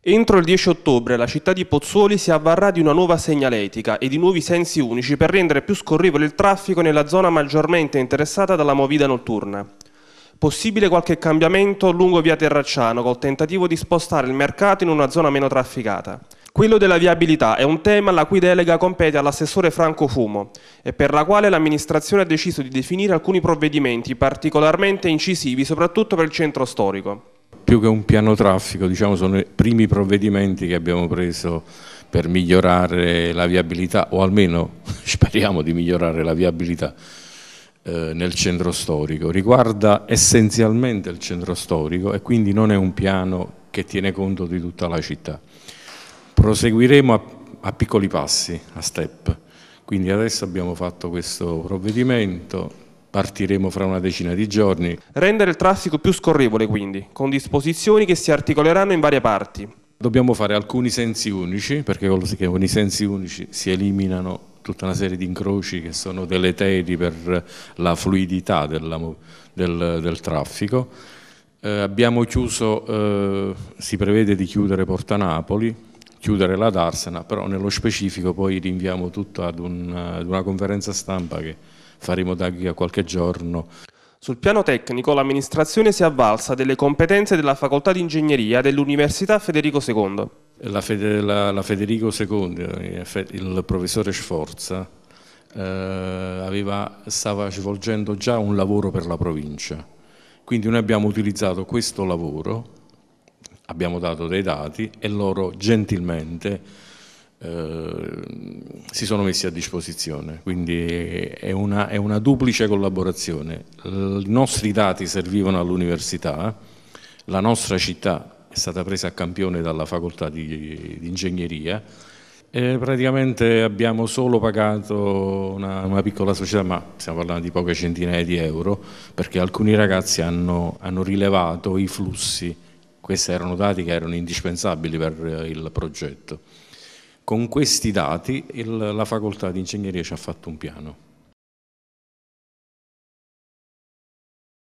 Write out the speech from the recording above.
Entro il 10 ottobre la città di Pozzuoli si avvarrà di una nuova segnaletica e di nuovi sensi unici per rendere più scorrevole il traffico nella zona maggiormente interessata dalla movida notturna. Possibile qualche cambiamento lungo via Terracciano col tentativo di spostare il mercato in una zona meno trafficata. Quello della viabilità è un tema la cui delega compete all'assessore Franco Fumo e per la quale l'amministrazione ha deciso di definire alcuni provvedimenti particolarmente incisivi soprattutto per il centro storico più che un piano traffico, diciamo, sono i primi provvedimenti che abbiamo preso per migliorare la viabilità, o almeno speriamo di migliorare la viabilità eh, nel centro storico. Riguarda essenzialmente il centro storico e quindi non è un piano che tiene conto di tutta la città. Proseguiremo a, a piccoli passi, a step. Quindi adesso abbiamo fatto questo provvedimento, Partiremo fra una decina di giorni. Rendere il traffico più scorrevole quindi, con disposizioni che si articoleranno in varie parti. Dobbiamo fare alcuni sensi unici, perché con i sensi unici si eliminano tutta una serie di incroci che sono deleteri per la fluidità della, del, del, traffico. Eh, abbiamo chiuso, eh, si prevede di chiudere Porta Napoli, chiudere la Darsena, però nello specifico poi rinviamo tutto ad, un, ad una conferenza stampa che faremo da guida qualche giorno. Sul piano tecnico l'amministrazione si è avvalsa delle competenze della facoltà di ingegneria dell'Università Federico II. La, Fede, la, la Federico II, il professore Sforza, eh, aveva, stava svolgendo già un lavoro per la provincia, quindi noi abbiamo utilizzato questo lavoro, abbiamo dato dei dati e loro gentilmente eh, si sono messi a disposizione, quindi è una, è una duplice collaborazione. I nostri dati servivano all'università, la nostra città è stata presa a campione dalla facoltà di, di ingegneria, e praticamente abbiamo solo pagato una, una, piccola società, ma stiamo parlando di poche centinaia di euro, perché alcuni ragazzi hanno, hanno rilevato i flussi, questi erano dati che erano indispensabili per il progetto. Con questi dati il, la facoltà di ingegneria ci ha fatto un piano.